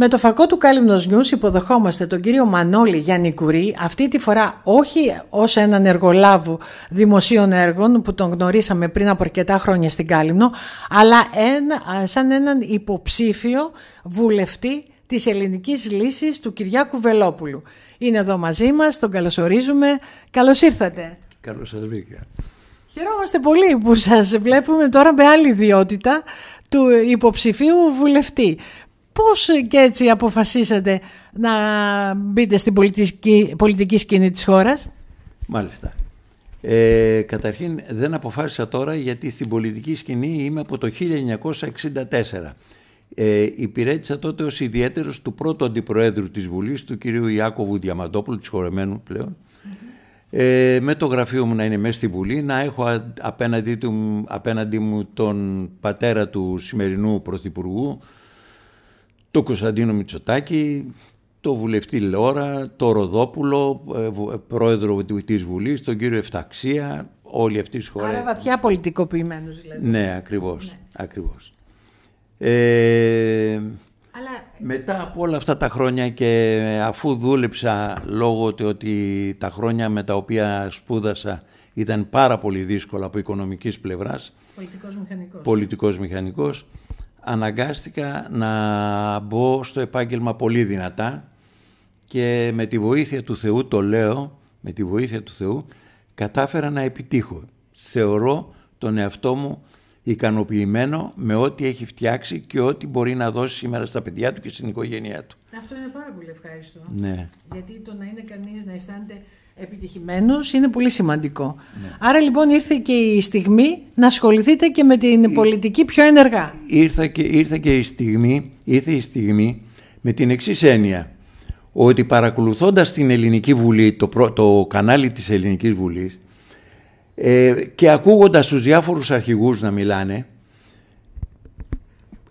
Με το φακό του Κάλυμνος Νιούς υποδεχόμαστε τον κύριο Μανώλη Γιαννικουρή, αυτή τη φορά όχι ως έναν εργολάβο δημοσίων έργων που τον γνωρίσαμε πριν από αρκετά χρόνια στην Κάλυμνο, αλλά σαν έναν υποψήφιο βουλευτή της ελληνικής λύσης του Κυριάκου Βελόπουλου. Είναι εδώ μαζί μας, τον καλωσορίζουμε. Καλώς ήρθατε. Καλώς σας βρήκα. Χαιρόμαστε πολύ που σας βλέπουμε τώρα με άλλη ιδιότητα του υποψηφίου βουλευτή πώς ε, και έτσι αποφασίσατε να μπείτε στην πολιτική, πολιτική σκηνή της χώρας. Μάλιστα. Ε, καταρχήν δεν αποφάσισα τώρα γιατί στην πολιτική σκηνή είμαι από το 1964. Ε, υπηρέτησα τότε ως ιδιαίτερος του πρώτου αντιπροέδρου της Βουλής, του κυρίου Ιάκωβου Διαμαντόπουλου, της χωρεμένου πλέον, ε, με το γραφείο μου να είναι μέσα στη Βουλή, να έχω απέναντί, του, απέναντί μου τον πατέρα του σημερινού Πρωθυπουργού, το Κωνσταντίνο Μητσοτάκη, το βουλευτή Λόρα, το Ροδόπουλο, ε, ε, πρόεδρο της Βουλής, τον κύριο Εφταξία, όλη αυτή τη χώρα. Άρα βαθιά πολιτικοποιημένους δηλαδή. Ναι, ακριβώς. Ναι. ακριβώς. Ε, Μετά από όλα αυτά τα χρόνια και αφού δούλεψα λόγω του ότι τα χρόνια με τα οποία σπούδασα ήταν πάρα πολύ δύσκολα από οικονομικής πλευράς. Πολιτικός μηχανικός. Πολιτικός μηχανικός αναγκάστηκα να μπω στο επάγγελμα πολύ δυνατά και με τη βοήθεια του Θεού, το λέω, με τη βοήθεια του Θεού, κατάφερα να επιτύχω. Θεωρώ τον εαυτό μου ικανοποιημένο με ό,τι έχει φτιάξει και ό,τι μπορεί να δώσει σήμερα στα παιδιά του και στην οικογένειά του. Αυτό είναι πάρα πολύ ευχάριστο. Ναι. Γιατί το να είναι κανείς να αισθάνεται επιτυχημένο είναι πολύ σημαντικό. Ναι. Άρα λοιπόν ήρθε και η στιγμή να ασχοληθείτε και με την πολιτική πιο ενεργά. Ήρθε και, ήρθε και η στιγμή, ήρθε η στιγμή με την εξής έννοια ότι παρακολουθώντας την Ελληνική Βουλή, το, προ, το κανάλι της Ελληνικής Βουλής ε, και ακούγοντας τους διάφορους αρχηγούς να μιλάνε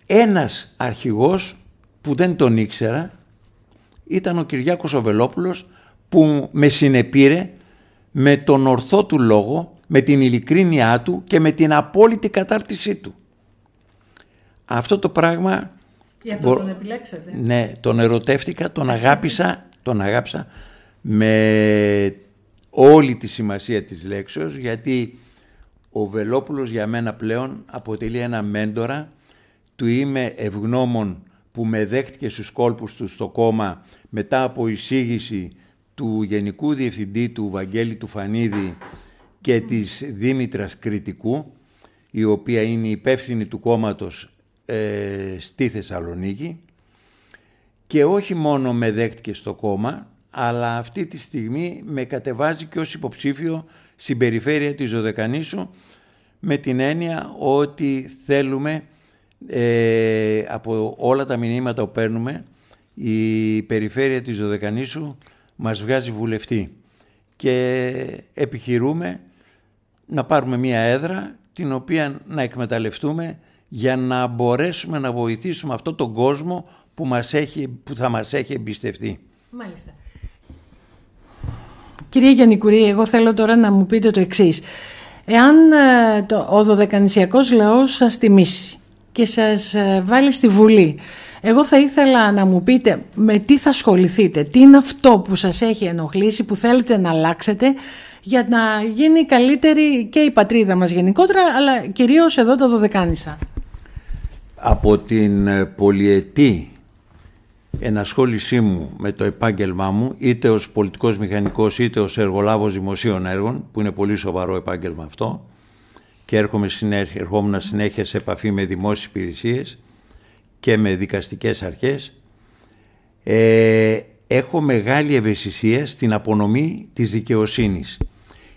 ένας αρχηγός που δεν τον ήξερα ήταν ο Κυριάκος Οβελόπουλος που με συνεπήρε με τον ορθό του λόγο, με την ειλικρίνειά του και με την απόλυτη κατάρτισή του. Αυτό το πράγμα... Γι' αυτό τον επιλέξατε. Ναι, τον ερωτεύτηκα, τον αγάπησα, τον αγάπησα με όλη τη σημασία της λέξεως γιατί ο Βελόπουλος για μένα πλέον αποτελεί ένα μέντορα του είμαι ευγνώμων που με δέχτηκε στους κόλπους του στο κόμμα μετά από εισήγηση του Γενικού Διευθυντή του Βαγγέλη του Φανίδη και της Δήμητρας Κριτικού, η οποία είναι υπεύθυνη του κόμματος ε, στη Θεσσαλονίκη και όχι μόνο με δέχτηκε στο κόμμα, αλλά αυτή τη στιγμή με κατεβάζει και ως υποψήφιο στην περιφέρεια της Ζωδεκανήσου με την έννοια ότι θέλουμε ε, από όλα τα μηνύματα που παίρνουμε η περιφέρεια της Ζωδεκανήσου μας βγάζει βουλευτή και επιχειρούμε να πάρουμε μία έδρα την οποία να εκμεταλλευτούμε για να μπορέσουμε να βοηθήσουμε αυτόν τον κόσμο που, μας έχει, που θα μας έχει εμπιστευτεί. Μάλιστα. Κυρία Γιαννικουρή, εγώ θέλω τώρα να μου πείτε το εξής. Εάν ε, το, ο δωδεκανησιακός λαός σας τιμήσει και σας ε, βάλει στη Βουλή εγώ θα ήθελα να μου πείτε με τι θα ασχοληθείτε, τι είναι αυτό που σας έχει ενοχλήσει, που θέλετε να αλλάξετε για να γίνει καλύτερη και η πατρίδα μας γενικότερα, αλλά κυρίως εδώ το Δωδεκάνησα. Από την ε, πολυετή ενασχόλησή μου με το επάγγελμά μου, είτε ως πολιτικός μηχανικός είτε ως εργολάβος δημοσίων έργων, που είναι πολύ σοβαρό επάγγελμα αυτό, και έρχομαι συνέχεια, συνέχεια σε επαφή με δημόσιες υπηρεσίες, και με δικαστικές αρχές ε, έχω μεγάλη ευαισθησία στην απονομή της δικαιοσύνης.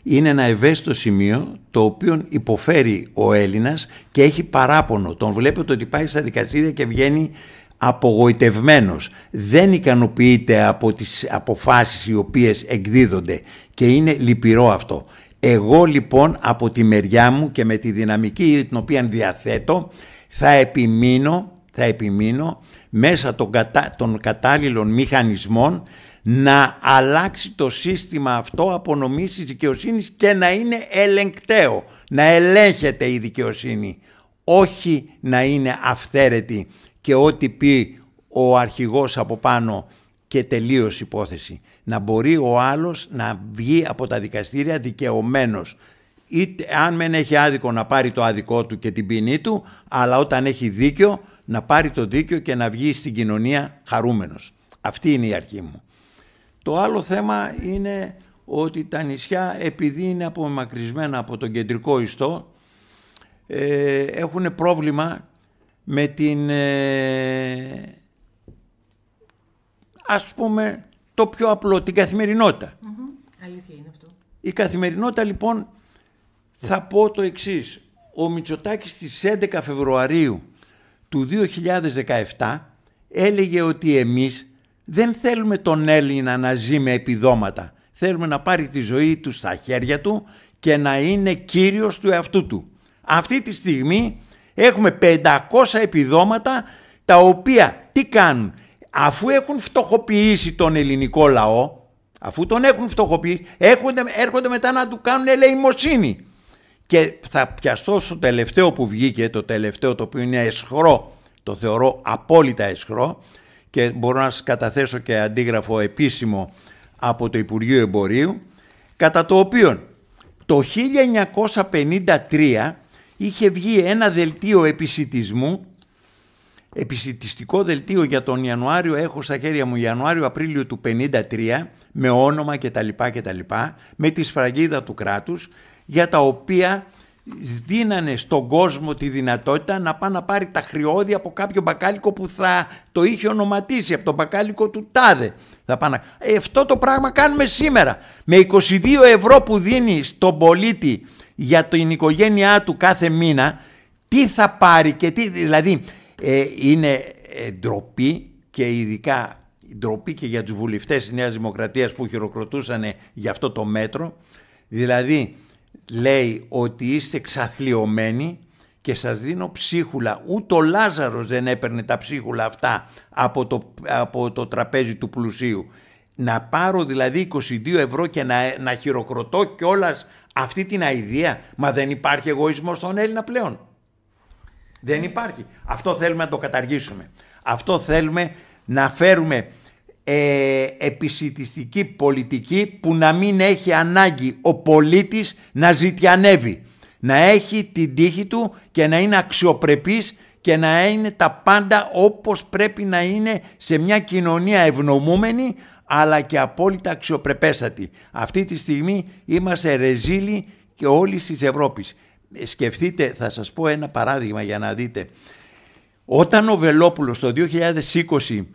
Είναι ένα ευαίσθητο σημείο το οποίο υποφέρει ο Έλληνας και έχει παράπονο. Τον βλέπετε ότι πάει στα δικαστήρια και βγαίνει απογοητευμένος. Δεν ικανοποιείται από τις αποφάσεις οι οποίες εκδίδονται και είναι λυπηρό αυτό. Εγώ λοιπόν από τη μεριά μου και με τη δυναμική την οποία διαθέτω θα επιμείνω θα επιμείνω, μέσα των, κατα... των κατάλληλων μηχανισμών να αλλάξει το σύστημα αυτό απονομής της δικαιοσύνης και να είναι ελεγκταίο, να ελέγχεται η δικαιοσύνη, όχι να είναι αυθαίρετη και ό,τι πει ο αρχηγός από πάνω και τελείως υπόθεση. Να μπορεί ο άλλος να βγει από τα δικαστήρια δικαιωμένος. Είτε, αν δεν έχει άδικο να πάρει το άδικό του και την ποινή του, αλλά όταν έχει δίκιο να πάρει το δίκιο και να βγει στην κοινωνία χαρούμενος. Αυτή είναι η αρχή μου. Το άλλο θέμα είναι ότι τα νησιά επειδή είναι απομακρυσμένα από τον κεντρικό ιστό ε, έχουν πρόβλημα με την ε, ας πούμε το πιο απλό, την καθημερινοτητα mm-hmm. Αλήθεια είναι αυτό. Η καθημερινότητα λοιπόν θα πω το εξής. Ο Μητσοτάκης στις 11 Φεβρουαρίου του 2017 έλεγε ότι εμείς δεν θέλουμε τον Έλληνα να ζει με επιδόματα. Θέλουμε να πάρει τη ζωή του στα χέρια του και να είναι κύριος του εαυτού του. Αυτή τη στιγμή έχουμε 500 επιδόματα τα οποία τι κάνουν αφού έχουν φτωχοποιήσει τον ελληνικό λαό αφού τον έχουν φτωχοποιήσει έρχονται, έρχονται μετά να του κάνουν ελεημοσύνη και θα πιαστώ στο τελευταίο που βγήκε, το τελευταίο το οποίο είναι εσχρό, το θεωρώ απόλυτα εσχρό και μπορώ να σας καταθέσω και αντίγραφο επίσημο από το Υπουργείο Εμπορίου, κατά το οποίο το 1953 είχε βγει ένα δελτίο επισητισμού, επισητιστικό δελτίο για τον Ιανουάριο, έχω στα χέρια μου Ιανουάριο-Απρίλιο του 1953, με όνομα κτλ. κτλ με τη σφραγίδα του κράτους για τα οποία δίνανε στον κόσμο τη δυνατότητα να πάει να πάρει τα χρειώδη από κάποιο μπακάλικο που θα το είχε ονοματίσει, από τον μπακάλικο του Τάδε. Θα πάνε. Ε, αυτό το πράγμα κάνουμε σήμερα. Με 22 ευρώ που δίνει στον πολίτη για την οικογένειά του κάθε μήνα, τι θα πάρει και τι... Δηλαδή, ε, είναι ντροπή και ειδικά ντροπή και για τους βουλευτές της Νέας Δημοκρατίας που χειροκροτούσαν για αυτό το μέτρο. Δηλαδή, λέει ότι είστε ξαθλιωμένοι και σας δίνω ψίχουλα. Ούτε ο Λάζαρος δεν έπαιρνε τα ψίχουλα αυτά από το, από το τραπέζι του πλουσίου. Να πάρω δηλαδή 22 ευρώ και να, να χειροκροτώ κιόλας αυτή την αηδία. Μα δεν υπάρχει εγωισμός στον Έλληνα πλέον. Δεν υπάρχει. Αυτό θέλουμε να το καταργήσουμε. Αυτό θέλουμε να φέρουμε ε, επισητιστική πολιτική που να μην έχει ανάγκη ο πολίτης να ζητιανεύει. Να έχει την τύχη του και να είναι αξιοπρεπής και να είναι τα πάντα όπως πρέπει να είναι σε μια κοινωνία ευνομούμενη αλλά και απόλυτα αξιοπρεπέστατη. Αυτή τη στιγμή είμαστε ρεζίλοι και όλη της Ευρώπης. Ε, σκεφτείτε, θα σας πω ένα παράδειγμα για να δείτε. Όταν ο Βελόπουλος το 2020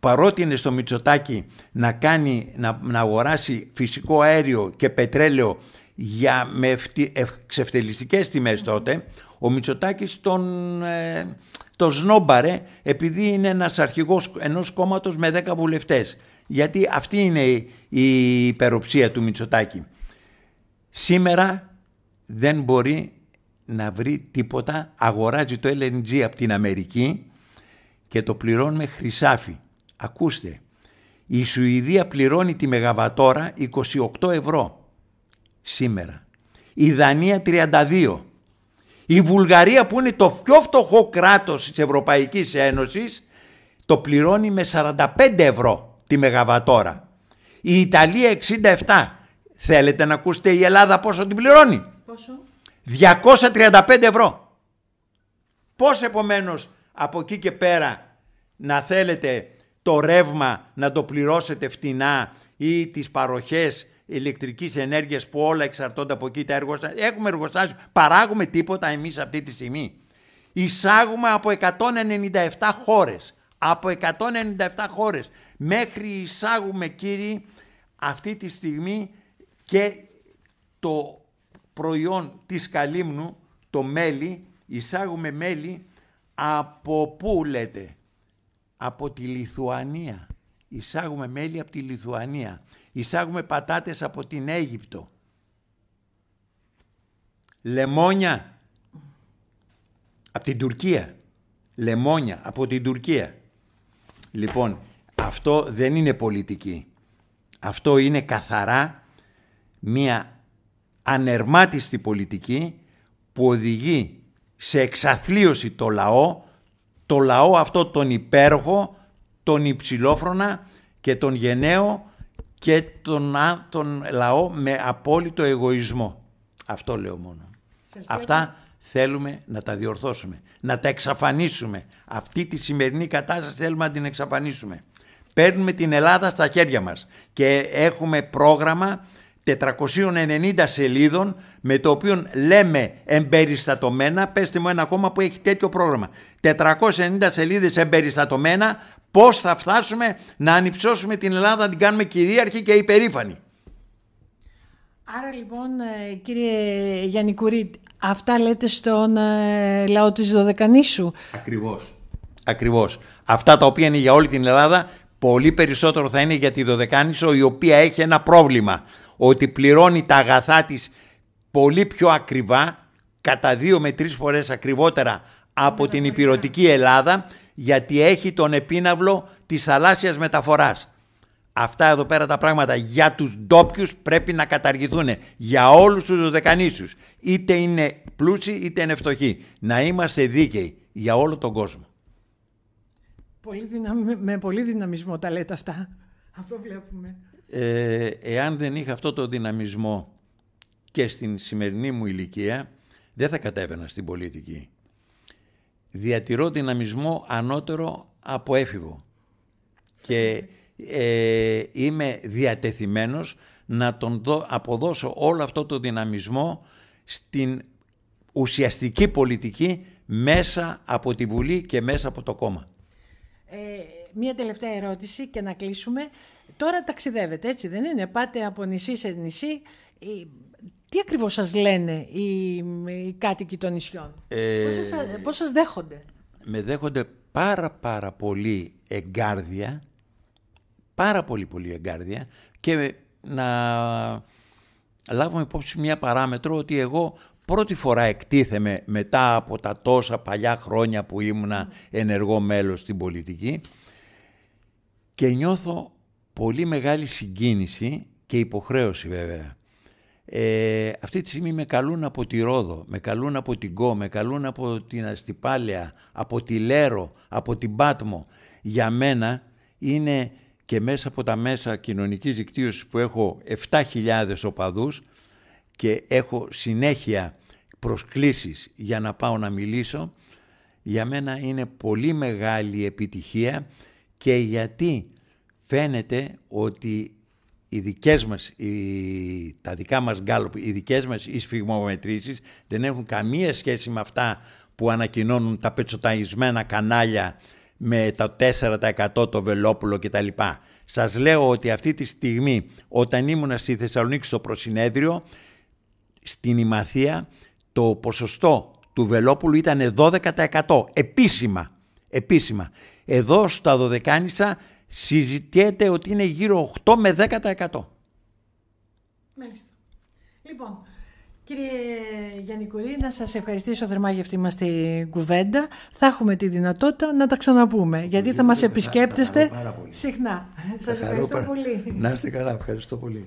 Παρότι είναι στο Μητσοτάκι να, κάνει, να, αγοράσει φυσικό αέριο και πετρέλαιο για με ε, ξεφτελιστικές τιμές τότε, ο Μητσοτάκης τον, ε, σνόμπαρε επειδή είναι ένας αρχηγός ενός κόμματος με 10 βουλευτές. Γιατί αυτή είναι η υπεροψία του Μητσοτάκη. Σήμερα δεν μπορεί να βρει τίποτα, αγοράζει το LNG από την Αμερική και το πληρώνουμε χρυσάφι. Ακούστε, η Σουηδία πληρώνει τη Μεγαβατόρα 28 ευρώ σήμερα. Η Δανία 32. Η Βουλγαρία που είναι το πιο φτωχό κράτος της Ευρωπαϊκής Ένωσης το πληρώνει με 45 ευρώ τη Μεγαβατόρα. Η Ιταλία 67. Θέλετε να ακούσετε η Ελλάδα πόσο την πληρώνει. Πόσο. 235 ευρώ. Πώς επομένως από εκεί και πέρα να θέλετε το ρεύμα να το πληρώσετε φτηνά ή τις παροχές ηλεκτρικής ενέργειας που όλα εξαρτώνται από εκεί τα εργοστάσια. Έχουμε εργοστάσια, παράγουμε τίποτα εμείς αυτή τη στιγμή. Εισάγουμε από 197 χώρες. Από 197 χώρες. Μέχρι εισάγουμε κύριοι αυτή τη στιγμή και το προϊόν της Καλύμνου, το μέλι, εισάγουμε μέλι από πού λέτε, από τη Λιθουανία. Εισάγουμε μέλι από τη Λιθουανία. Εισάγουμε πατάτες από την Αίγυπτο. Λεμόνια από την Τουρκία. Λεμόνια από την Τουρκία. Λοιπόν, αυτό δεν είναι πολιτική. Αυτό είναι καθαρά μία ανερμάτιστη πολιτική που οδηγεί σε εξαθλίωση το λαό το λαό αυτό τον υπέροχο, τον υψηλόφρονα και τον γενναίο και τον, τον λαό με απόλυτο εγωισμό. Αυτό λέω μόνο. Αυτά θέλουμε να τα διορθώσουμε, να τα εξαφανίσουμε. Αυτή τη σημερινή κατάσταση θέλουμε να την εξαφανίσουμε. Παίρνουμε την Ελλάδα στα χέρια μας και έχουμε πρόγραμμα 490 σελίδων με το οποίο λέμε εμπεριστατωμένα, πέστε μου ένα κόμμα που έχει τέτοιο πρόγραμμα, 490 σελίδες εμπεριστατωμένα πώς θα φτάσουμε να ανυψώσουμε την Ελλάδα, να την κάνουμε κυρίαρχη και υπερήφανη. Άρα λοιπόν ε, κύριε Γιαννικουρή, αυτά λέτε στον ε, λαό της Δωδεκανήσου. Ακριβώς. Ακριβώς. Αυτά τα οποία είναι για όλη την Ελλάδα, πολύ περισσότερο θα είναι για τη Δωδεκάνησο η οποία έχει ένα πρόβλημα ότι πληρώνει τα αγαθά της πολύ πιο ακριβά, κατά δύο με τρεις φορές ακριβότερα από την υπηρετική Ελλάδα, γιατί έχει τον επίναυλο της θαλάσσιας μεταφοράς. Αυτά εδώ πέρα τα πράγματα για τους ντόπιους πρέπει να καταργηθούν. Για όλους τους δεκανήσους. Είτε είναι πλούσιοι είτε είναι φτωχοί. Να είμαστε δίκαιοι για όλο τον κόσμο. Πολύ Με πολύ δυναμισμό τα λέτε αυτά. Αυτό βλέπουμε ε, εάν δεν είχα αυτό το δυναμισμό και στην σημερινή μου ηλικία δεν θα κατέβαινα στην πολιτική. Διατηρώ δυναμισμό ανώτερο από έφηβο και ε, είμαι διατεθειμένος να τον δω, αποδώσω όλο αυτό το δυναμισμό στην ουσιαστική πολιτική μέσα από τη Βουλή και μέσα από το κόμμα. Ε, μία τελευταία ερώτηση και να κλείσουμε. Τώρα ταξιδεύετε, έτσι δεν είναι. Πάτε από νησί σε νησί. Ε, τι ακριβώς σας λένε οι, οι κάτοικοι των νησιών. Ε, πώς, σας, πώς σας δέχονται. Με δέχονται πάρα πάρα πολύ εγκάρδια. Πάρα πολύ πολύ εγκάρδια. Και να λάβουμε υπόψη μια παράμετρο ότι εγώ πρώτη φορά εκτίθεμαι μετά από τα τόσα παλιά χρόνια που ήμουνα ενεργό μέλος στην πολιτική και νιώθω πολύ μεγάλη συγκίνηση και υποχρέωση βέβαια. Ε, αυτή τη στιγμή με καλούν από τη Ρόδο, με καλούν από την Κο, με καλούν από την Αστυπάλαια, από τη Λέρο, από την Πάτμο. Για μένα είναι και μέσα από τα μέσα κοινωνικής δικτύωσης που έχω 7.000 οπαδούς και έχω συνέχεια προσκλήσεις για να πάω να μιλήσω, για μένα είναι πολύ μεγάλη επιτυχία και γιατί φαίνεται ότι οι δικές μας, οι, τα δικά μας γκάλωπ, οι δικές μας οι δεν έχουν καμία σχέση με αυτά που ανακοινώνουν τα πετσοταϊσμένα κανάλια με τα 4% το Βελόπουλο κτλ. Σας λέω ότι αυτή τη στιγμή όταν ήμουν στη Θεσσαλονίκη στο προσυνέδριο στην Ημαθία το ποσοστό του Βελόπουλου ήταν 12% επίσημα. επίσημα. Εδώ στα Δωδεκάνησα συζητιέται ότι είναι γύρω 8 με 10%. Μάλιστα. Λοιπόν, Κύριε Γιαννικουρή, να σας ευχαριστήσω θερμά για αυτή μας την κουβέντα. Θα έχουμε τη δυνατότητα να τα ξαναπούμε, γιατί θα μας επισκέπτεστε συχνά. Σας ευχαριστώ πολύ. Να είστε καλά, ευχαριστώ πολύ.